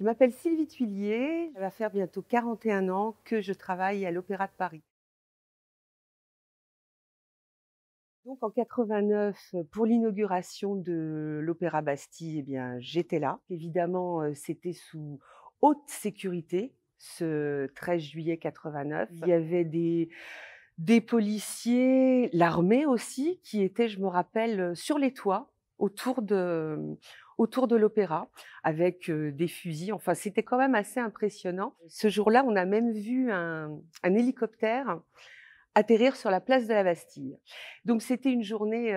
Je m'appelle Sylvie Tuilier, ça va faire bientôt 41 ans que je travaille à l'Opéra de Paris. Donc en 89, pour l'inauguration de l'Opéra Bastille, eh bien j'étais là. Évidemment, euh, c'était sous haute sécurité ce 13 juillet 89. Il y avait des des policiers, l'armée aussi, qui étaient, je me rappelle, sur les toits autour de autour de l'opéra avec des fusils. Enfin, c'était quand même assez impressionnant. Ce jour-là, on a même vu un, hélicoptère atterrir sur la place de la Bastille. Donc, c'était une journée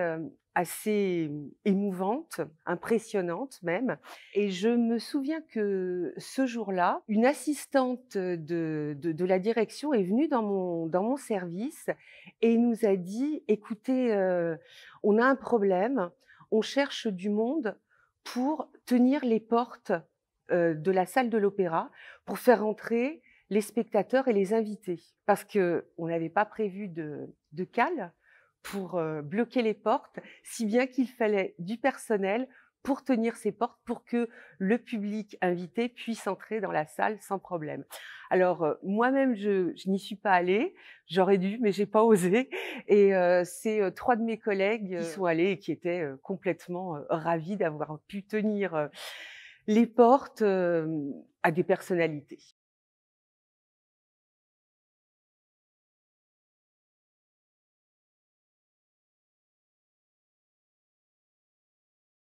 assez émouvante, impressionnante même. Et je me souviens que ce jour-là, une assistante de, la direction est venue dans mon, dans mon service et nous a dit, écoutez, on a un problème, on cherche du monde pour tenir les portes euh, de la salle de l'opéra, pour faire entrer les spectateurs et les invités. Parce qu'on n'avait pas prévu de, cale pour euh, bloquer les portes, si bien qu'il fallait du personnel pour tenir ses portes, pour que le public invité puisse entrer dans la salle sans problème. Alors euh, moi-même, je, n'y suis pas allée, j'aurais dû, mais j'ai pas osé. Et euh, c'est euh, trois de mes collègues qui sont allés et qui étaient complètement ravis d'avoir pu tenir les portes à des personnalités.